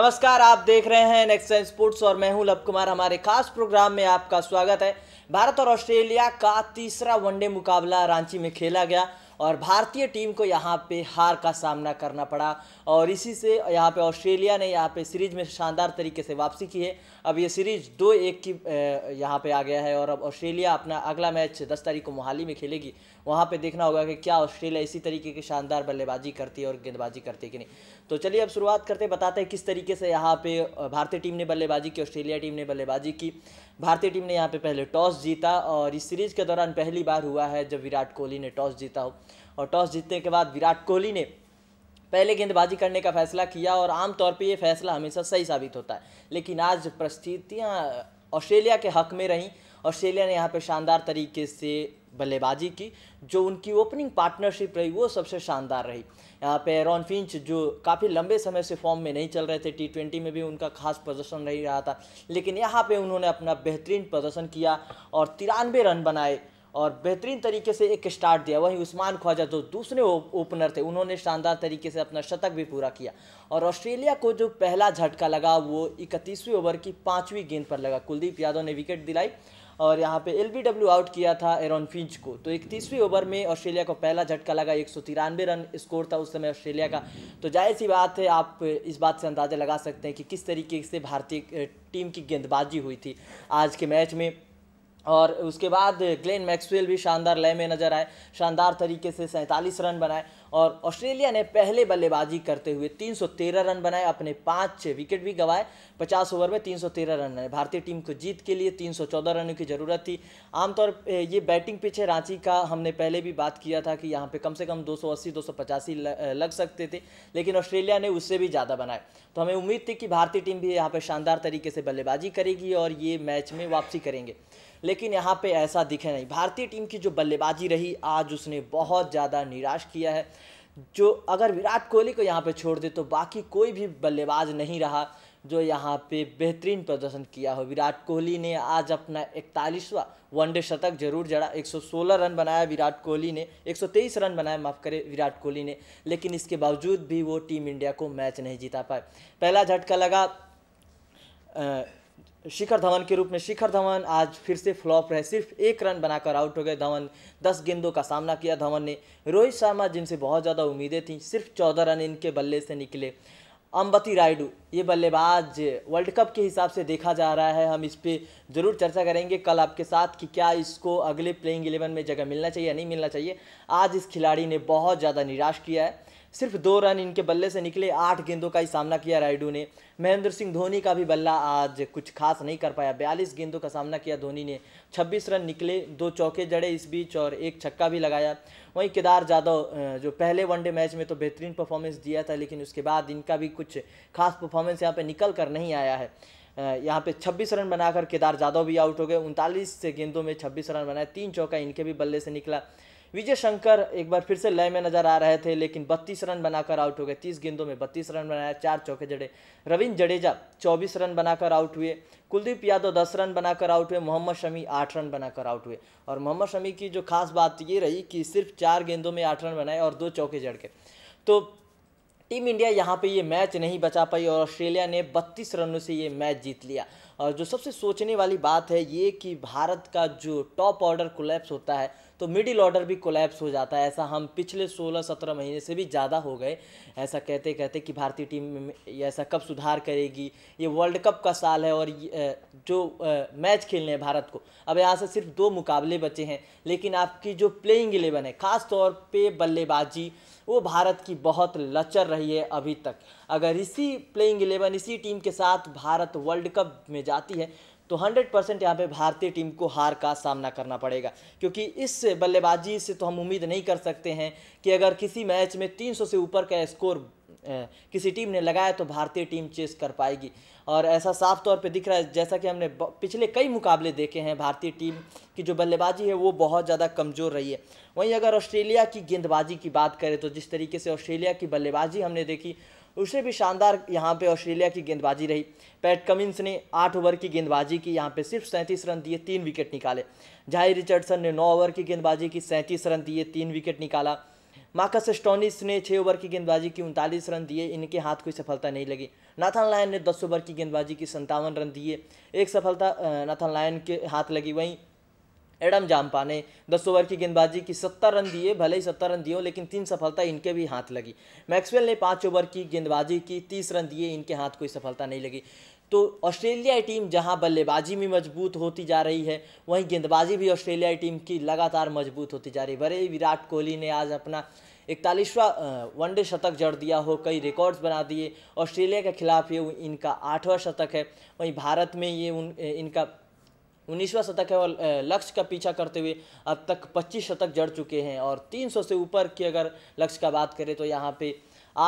नमस्कार आप देख रहे हैं नेक्स्ट स्पोर्ट्स और मैं हूं लव कुमार हमारे खास प्रोग्राम में आपका स्वागत है भारत और ऑस्ट्रेलिया का तीसरा वनडे मुकाबला रांची में खेला गया और भारतीय टीम को यहाँ पे हार का सामना करना पड़ा और इसी से यहाँ पे ऑस्ट्रेलिया ने यहाँ पे सीरीज में शानदार तरीके से वापसी की है अब ये सीरीज दो एक की यहाँ पे आ गया है और अब ऑस्ट्रेलिया अपना अगला मैच दस तारीख को मोहाली में खेलेगी वहाँ पे देखना होगा कि क्या ऑस्ट्रेलिया इसी तरीके की शानदार बल्लेबाजी करती है और गेंदबाजी करती है कि नहीं तो चलिए अब शुरुआत करते बताते हैं किस तरीके से यहाँ पे भारतीय टीम ने बल्लेबाजी की ऑस्ट्रेलिया टीम ने बल्लेबाजी की भारतीय टीम ने यहाँ पे पहले टॉस जीता और इस सीरीज के दौरान पहली बार हुआ है जब विराट कोहली ने टॉस जीता हो और टॉस जीतने के बाद विराट कोहली ने पहले गेंदबाजी करने का फैसला किया और आमतौर पर ये फैसला हमेशा सही साबित होता है लेकिन आज परिस्थितियाँ ऑस्ट्रेलिया के हक में रहीं ऑस्ट्रेलिया ने यहाँ पर शानदार तरीके से बल्लेबाजी की जो उनकी ओपनिंग पार्टनरशिप रही वो सबसे शानदार रही यहाँ पे रॉन फिंच जो काफ़ी लंबे समय से फॉर्म में नहीं चल रहे थे टी ट्वेंटी में भी उनका खास प्रदर्शन नहीं रहा था लेकिन यहाँ पे उन्होंने अपना बेहतरीन प्रदर्शन किया और तिरानवे रन बनाए और बेहतरीन तरीके से एक स्टार्ट दिया वहीं उस्मान ख्वाजा जो दूसरे ओपनर थे उन्होंने शानदार तरीके से अपना शतक भी पूरा किया और ऑस्ट्रेलिया को जो पहला झटका लगा वो इकतीसवीं ओवर की पाँचवीं गेंद पर लगा कुलदीप यादव ने विकेट दिलाई और यहाँ पे एल आउट किया था एरॉन फिंच को तो इकतीसवीं ओवर में ऑस्ट्रेलिया को पहला झटका लगा एक रन स्कोर था उस समय ऑस्ट्रेलिया का तो जाहिर सी बात है आप इस बात से अंदाज़ा लगा सकते हैं कि किस तरीके से भारतीय टीम की गेंदबाजी हुई थी आज के मैच में और उसके बाद ग्लेन मैक्सवेल भी शानदार लय में नज़र आए शानदार तरीके से सैंतालीस रन बनाए और ऑस्ट्रेलिया ने पहले बल्लेबाजी करते हुए 313 रन बनाए अपने पाँच छः विकेट भी गंवाए 50 ओवर में 313 रन बनाए भारतीय टीम को जीत के लिए 314 रनों की ज़रूरत थी आमतौर ये बैटिंग पिच है रांची का हमने पहले भी बात किया था कि यहाँ पर कम से कम 280 285 लग सकते थे लेकिन ऑस्ट्रेलिया ने उससे भी ज़्यादा बनाए तो हमें उम्मीद थी कि भारतीय टीम भी यहाँ पर शानदार तरीके से बल्लेबाजी करेगी और ये मैच में वापसी करेंगे लेकिन यहाँ पे ऐसा दिखे नहीं भारतीय टीम की जो बल्लेबाजी रही आज उसने बहुत ज़्यादा निराश किया है जो अगर विराट कोहली को यहाँ पे छोड़ दे तो बाकी कोई भी बल्लेबाज नहीं रहा जो यहाँ पे बेहतरीन प्रदर्शन किया हो विराट कोहली ने आज अपना इकतालीसवा वनडे शतक जरूर जड़ा 116 रन बनाया विराट कोहली ने 123 रन बनाया माफ़ करें विराट कोहली ने लेकिन इसके बावजूद भी वो टीम इंडिया को मैच नहीं जीता पाए पहला झटका लगा आ, शिखर धवन के रूप में शिखर धवन आज फिर से फ्लॉप रहे सिर्फ एक रन बनाकर आउट हो गए धवन दस गेंदों का सामना किया धवन ने रोहित शर्मा जिनसे बहुत ज़्यादा उम्मीदें थीं सिर्फ चौदह रन इनके बल्ले से निकले अम्बती रायडू ये बल्लेबाज वर्ल्ड कप के हिसाब से देखा जा रहा है हम इस पर ज़रूर चर्चा करेंगे कल आपके साथ कि क्या इसको अगले प्लेइंग एलेवन में जगह मिलना चाहिए या नहीं मिलना चाहिए आज इस खिलाड़ी ने बहुत ज़्यादा निराश किया है सिर्फ दो रन इनके बल्ले से निकले आठ गेंदों का ही सामना किया रायडू ने महेंद्र सिंह धोनी का भी बल्ला आज कुछ खास नहीं कर पाया बयालीस गेंदों का सामना किया धोनी ने छब्बीस रन निकले दो चौके जड़े इस बीच और एक छक्का भी लगाया वहीं केदार जाधव जो पहले वनडे मैच में तो बेहतरीन परफॉर्मेंस दिया था लेकिन उसके बाद इनका भी कुछ खास परफॉर्मेंस यहाँ पर निकल कर नहीं आया है यहाँ पे 26 रन बनाकर केदार जाधव भी आउट हो गए उनतालीस गेंदों में 26 रन बनाए तीन चौका इनके भी बल्ले से निकला विजय शंकर एक बार फिर से लय में नजर आ रहे थे लेकिन बत्तीस रन बनाकर आउट हो गए तीस गेंदों में बत्तीस रन बनाए चार चौके जड़े रविंद्र जडेजा चौबीस रन बनाकर आउट हुए कुलदीप यादव दस रन बनाकर आउट हुए मोहम्मद शमी आठ रन बनाकर आउट हुए और मोहम्मद शमी की जो खास बात ये रही कि सिर्फ चार गेंदों में आठ रन बनाए और दो चौके जड़ के तो टीम इंडिया यहाँ पे ये मैच नहीं बचा पाई और ऑस्ट्रेलिया ने 32 रनों से ये मैच जीत लिया और जो सबसे सोचने वाली बात है ये कि भारत का जो टॉप ऑर्डर कोलैप्स होता है तो मिडिल ऑर्डर भी कोलैप्स हो जाता है ऐसा हम पिछले 16-17 महीने से भी ज़्यादा हो गए ऐसा कहते कहते कि भारतीय टीम ऐसा कब सुधार करेगी ये वर्ल्ड कप का साल है और जो मैच खेलने हैं भारत को अब यहाँ से सिर्फ दो मुकाबले बचे हैं लेकिन आपकी जो प्लेइंग इलेवन है ख़ास तौर पर बल्लेबाजी वो भारत की बहुत लचर रही है अभी तक अगर इसी प्लेइंग इलेवन इसी टीम के साथ भारत वर्ल्ड कप में जाती है तो 100 परसेंट यहाँ पे भारतीय टीम को हार का सामना करना पड़ेगा क्योंकि इस बल्लेबाजी से तो हम उम्मीद नहीं कर सकते हैं कि अगर किसी मैच में 300 से ऊपर का स्कोर किसी टीम ने लगाया तो भारतीय टीम चेस कर पाएगी और ऐसा साफ तौर पे दिख रहा है जैसा कि हमने पिछले कई मुकाबले देखे हैं भारतीय टीम की जो बल्लेबाजी है वो बहुत ज़्यादा कमज़ोर रही है वहीं अगर ऑस्ट्रेलिया की गेंदबाजी की बात करें तो जिस तरीके से ऑस्ट्रेलिया की बल्लेबाजी हमने देखी उसे भी शानदार यहाँ पे ऑस्ट्रेलिया की गेंदबाजी रही पैट कमिंस ने आठ ओवर की गेंदबाजी की यहाँ पे सिर्फ सैंतीस रन दिए तीन विकेट निकाले जाई रिचर्डसन ने नौ ओवर की गेंदबाजी की सैंतीस रन दिए तीन विकेट निकाला मार्कस स्टोनिस ने छः ओवर की गेंदबाजी की उनतालीस रन दिए इनके हाथ कोई सफलता नहीं लगी नाथन लायन ने दस ओवर की गेंदबाजी की संतावन रन दिए एक सफलता नाथन लायन के हाथ लगी वहीं एडम जाम्पा ने दस ओवर की गेंदबाजी की सत्तर रन दिए भले ही सत्तर रन दिए हो लेकिन तीन सफलता इनके भी हाथ लगी मैक्सवेल ने पाँच ओवर की गेंदबाजी की तीस रन दिए इनके हाथ कोई सफलता नहीं लगी तो ऑस्ट्रेलियाई टीम जहां बल्लेबाजी में मजबूत होती जा रही है वहीं गेंदबाजी भी ऑस्ट्रेलियाई टीम की लगातार मजबूत होती जा रही है भले ही विराट कोहली ने आज अपना इकतालीसवा वनडे शतक जड़ दिया हो कई रिकॉर्ड्स बना दिए ऑस्ट्रेलिया के खिलाफ ये इनका आठवां शतक है वहीं भारत में ये उन इनका उन्नीसवा शतक है और लक्ष्य का पीछा करते हुए अब तक पच्चीस शतक जड़ चुके हैं और तीन सौ से ऊपर की अगर लक्ष्य का बात करें तो यहाँ पे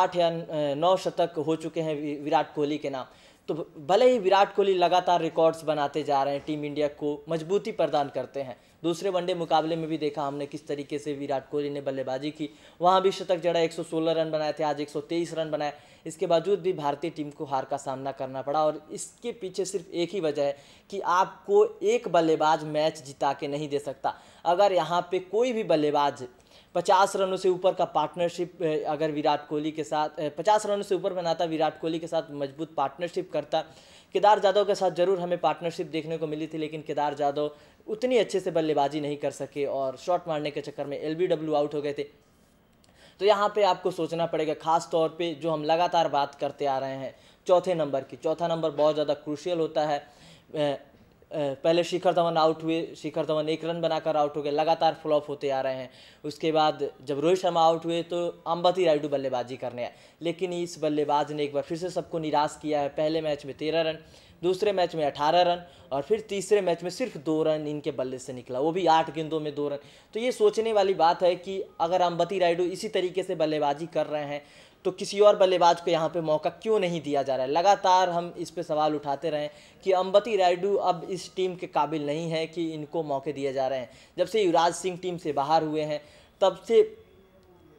आठ या नौ शतक हो चुके हैं विराट कोहली के नाम तो भले ही विराट कोहली लगातार रिकॉर्ड्स बनाते जा रहे हैं टीम इंडिया को मजबूती प्रदान करते हैं दूसरे वनडे मुकाबले में भी देखा हमने किस तरीके से विराट कोहली ने बल्लेबाजी की वहाँ भी शतक जड़ा एक रन बनाए थे आज एक रन बनाए इसके बावजूद भी भारतीय टीम को हार का सामना करना पड़ा और इसके पीछे सिर्फ एक ही वजह है कि आपको एक बल्लेबाज मैच जिता के नहीं दे सकता अगर यहाँ पे कोई भी बल्लेबाज पचास रनों से ऊपर का पार्टनरशिप अगर विराट कोहली के साथ पचास रनों से ऊपर बनाता विराट कोहली के साथ मजबूत पार्टनरशिप करता केदार जादव के साथ जरूर हमें पार्टनरशिप देखने को मिली थी लेकिन केदार जादव उतनी अच्छे से बल्लेबाजी नहीं कर सके और शॉट मारने के चक्कर में एल आउट हो गए थे तो यहाँ पे आपको सोचना पड़ेगा खास तौर पे जो हम लगातार बात करते आ रहे हैं चौथे नंबर की चौथा नंबर बहुत ज़्यादा क्रूशियल होता है पहले शिखर धवन आउट हुए शिखर धवन एक रन बनाकर आउट हो गए लगातार फ्लॉप होते आ रहे हैं उसके बाद जब रोहित शर्मा आउट हुए तो अम्बती राइडू बल्लेबाजी करने आए लेकिन इस बल्लेबाज ने एक बार फिर से सबको निराश किया है पहले मैच में तेरह रन दूसरे मैच में अठारह रन और फिर तीसरे मैच में सिर्फ दो रन इनके बल्ले से निकला वो भी आठ गेंदों में दो रन तो ये सोचने वाली बात है कि अगर अम्बती राइडू इसी तरीके से बल्लेबाजी कर रहे हैं तो किसी और बल्लेबाज को यहाँ पे मौका क्यों नहीं दिया जा रहा है लगातार हम इस पे सवाल उठाते रहें कि अम्बती रायडू अब इस टीम के काबिल नहीं है कि इनको मौके दिए जा रहे हैं जब से युवराज सिंह टीम से बाहर हुए हैं तब से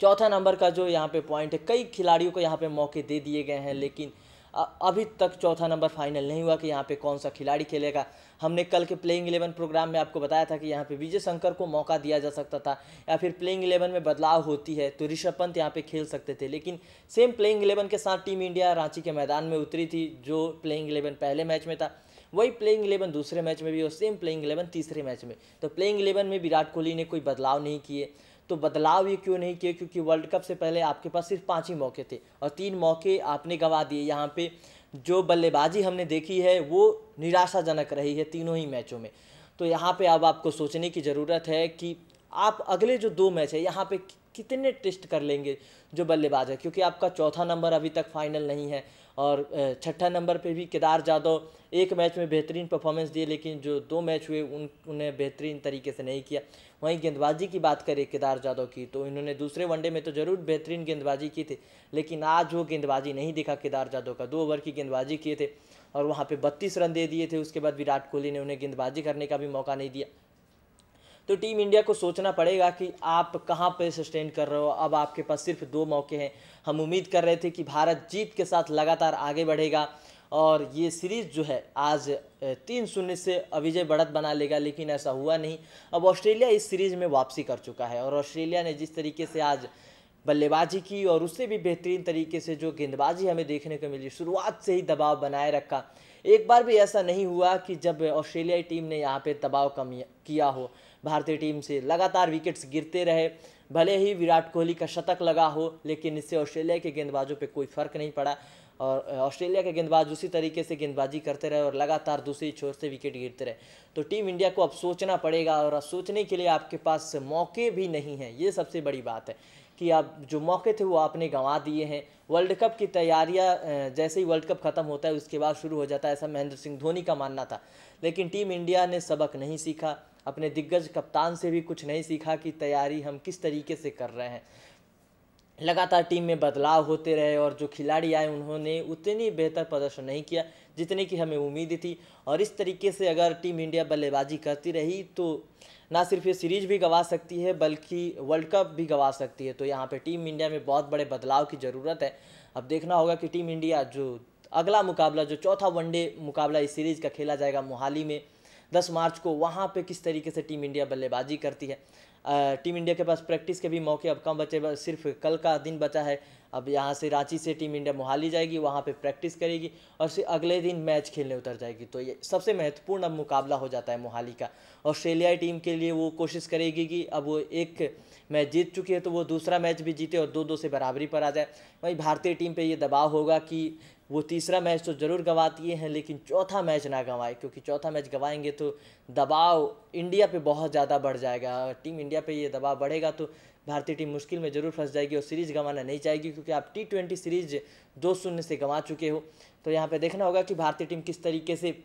चौथा नंबर का जो यहाँ पे पॉइंट है कई खिलाड़ियों को यहाँ पे मौके दे दिए गए हैं लेकिन अभी तक चौथा नंबर फाइनल नहीं हुआ कि यहाँ पे कौन सा खिलाड़ी खेलेगा हमने कल के प्लेइंग इलेवन प्रोग्राम में आपको बताया था कि यहाँ पे विजय शंकर को मौका दिया जा सकता था या फिर प्लेइंग इलेवन में बदलाव होती है तो ऋषभ पंत यहाँ पे खेल सकते थे लेकिन सेम प्लेइंग इलेवन के साथ टीम इंडिया रांची के मैदान में उतरी थी जो प्लेइंग इलेवन पहले मैच में था वही प्लेइंग इलेवन दूसरे मैच में भी और सेम प्लेइंग इलेवन तीसरे मैच में तो प्लेइंग इलेवन में विराट कोहली ने कोई बदलाव नहीं किए तो बदलाव ये क्यों नहीं किए क्योंकि वर्ल्ड कप से पहले आपके पास सिर्फ पाँच ही मौके थे और तीन मौके आपने गंवा दिए यहाँ पर जो बल्लेबाजी हमने देखी है वो निराशाजनक रही है तीनों ही मैचों में तो यहाँ पे अब आपको सोचने की ज़रूरत है कि आप अगले जो दो मैच है यहाँ पे कितने टेस्ट कर लेंगे जो बल्लेबाज है क्योंकि आपका चौथा नंबर अभी तक फाइनल नहीं है और छठा नंबर पे भी केदार जादव एक मैच में बेहतरीन परफॉर्मेंस दिए लेकिन जो दो मैच हुए उन उन्हें बेहतरीन तरीके से नहीं किया वहीं गेंदबाजी की बात करें केदार जादव की तो इन्होंने दूसरे वनडे में तो ज़रूर बेहतरीन गेंदबाजी की थी लेकिन आज वो गेंदबाजी नहीं दिखा केदार जादव का दो ओवर की गेंदबाजी किए थे और वहाँ पर बत्तीस रन दे दिए थे उसके बाद विराट कोहली ने उन्हें गेंदबाजी करने का भी मौका नहीं दिया तो टीम इंडिया को सोचना पड़ेगा कि आप कहाँ पे सस्टेन कर रहे हो अब आपके पास सिर्फ दो मौके हैं हम उम्मीद कर रहे थे कि भारत जीत के साथ लगातार आगे बढ़ेगा और ये सीरीज़ जो है आज तीन शून्य से अविजय बढ़त बना लेगा लेकिन ऐसा हुआ नहीं अब ऑस्ट्रेलिया इस सीरीज़ में वापसी कर चुका है और ऑस्ट्रेलिया ने जिस तरीके से आज बल्लेबाजी की और उससे भी बेहतरीन तरीके से जो गेंदबाजी हमें देखने को मिली शुरुआत से ही दबाव बनाए रखा एक बार भी ऐसा नहीं हुआ कि जब ऑस्ट्रेलियाई टीम ने यहाँ पे दबाव कम किया हो भारतीय टीम से लगातार विकेट्स गिरते रहे भले ही विराट कोहली का शतक लगा हो लेकिन इससे ऑस्ट्रेलिया के गेंदबाजों पर कोई फ़र्क नहीं पड़ा और ऑस्ट्रेलिया के गेंदबाज उसी तरीके से गेंदबाजी करते रहे और लगातार दूसरी छोर से विकेट गिरते रहे तो टीम इंडिया को अब सोचना पड़ेगा और सोचने के लिए आपके पास मौके भी नहीं हैं ये सबसे बड़ी बात है कि आप जो मौके थे वो आपने गंवा दिए हैं वर्ल्ड कप की तैयारियां जैसे ही वर्ल्ड कप ख़त्म होता है उसके बाद शुरू हो जाता है ऐसा महेंद्र सिंह धोनी का मानना था लेकिन टीम इंडिया ने सबक नहीं सीखा अपने दिग्गज कप्तान से भी कुछ नहीं सीखा कि तैयारी हम किस तरीके से कर रहे हैं लगातार टीम में बदलाव होते रहे और जो खिलाड़ी आए उन्होंने उतनी बेहतर प्रदर्शन नहीं किया जितने की हमें उम्मीद थी और इस तरीके से अगर टीम इंडिया बल्लेबाजी करती रही तो ना सिर्फ ये सीरीज भी गंवा सकती है बल्कि वर्ल्ड कप भी गंवा सकती है तो यहाँ पे टीम इंडिया में बहुत बड़े बदलाव की ज़रूरत है अब देखना होगा कि टीम इंडिया जो अगला मुकाबला जो चौथा वनडे मुकाबला इस सीरीज़ का खेला जाएगा मोहाली में दस मार्च को वहाँ पे किस तरीके से टीम इंडिया बल्लेबाजी करती है टीम इंडिया के पास प्रैक्टिस के भी मौके अब कम बचे सिर्फ कल का दिन बचा है अब यहाँ से रांची से टीम इंडिया मोहाली जाएगी वहाँ पे प्रैक्टिस करेगी और फिर अगले दिन मैच खेलने उतर जाएगी तो ये सबसे महत्वपूर्ण अब मुकाबला हो जाता है मोहाली का ऑस्ट्रेलियाई टीम के लिए वो कोशिश करेगी कि अब वो एक मैच जीत चुकी है तो वो दूसरा मैच भी जीते और दो दो से बराबरी पर आ जाए वहीं भारतीय टीम पर यह दबाव होगा कि वो तीसरा मैच तो ज़रूर गंवाती हैं लेकिन चौथा मैच ना गंवाए क्योंकि चौथा मैच गंवाएंगे तो दबाव इंडिया पे बहुत ज़्यादा बढ़ जाएगा अगर टीम इंडिया पे ये दबाव बढ़ेगा तो भारतीय टीम मुश्किल में ज़रूर फंस जाएगी और सीरीज़ गंवाना नहीं चाहेगी क्योंकि आप टी ट्वेंटी सीरीज दो शून्य से गंवा चुके हो तो यहाँ पर देखना होगा कि भारतीय टीम किस तरीके से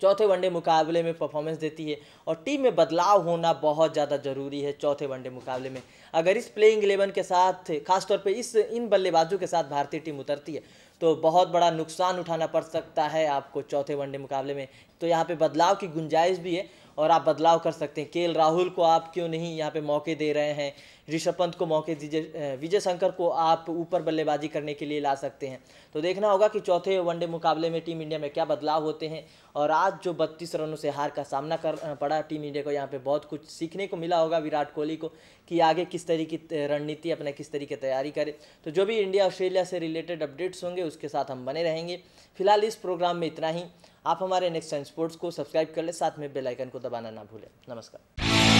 चौथे वनडे मुकाबले में परफॉर्मेंस देती है और टीम में बदलाव होना बहुत ज़्यादा ज़रूरी है चौथे वनडे मुकाबले में अगर इस प्लेइंग इलेवन के साथ खासतौर पर इस इन बल्लेबाजों के साथ भारतीय टीम उतरती है तो बहुत बड़ा नुकसान उठाना पड़ सकता है आपको चौथे वनडे मुकाबले में तो यहाँ पे बदलाव की गुंजाइश भी है और आप बदलाव कर सकते हैं के राहुल को आप क्यों नहीं यहाँ पे मौके दे रहे हैं ऋषभ पंत को मौके दीजिए विजय शंकर को आप ऊपर बल्लेबाजी करने के लिए ला सकते हैं तो देखना होगा कि चौथे वनडे मुकाबले में टीम इंडिया में क्या बदलाव होते हैं और आज जो बत्तीस रनों से हार का सामना कर पड़ा टीम इंडिया को यहाँ पे बहुत कुछ सीखने को मिला होगा विराट कोहली को कि आगे किस तरीके की रणनीति अपने किस तरीके तैयारी करे तो जो भी इंडिया ऑस्ट्रेलिया से रिलेटेड अपडेट्स होंगे उसके साथ हम बने रहेंगे फिलहाल इस प्रोग्राम में इतना ही आप हमारे नेक्स्ट टाइम स्पोर्ट्स को सब्सक्राइब कर लें साथ में बेलाइकन को दबाना ना भूलें नमस्कार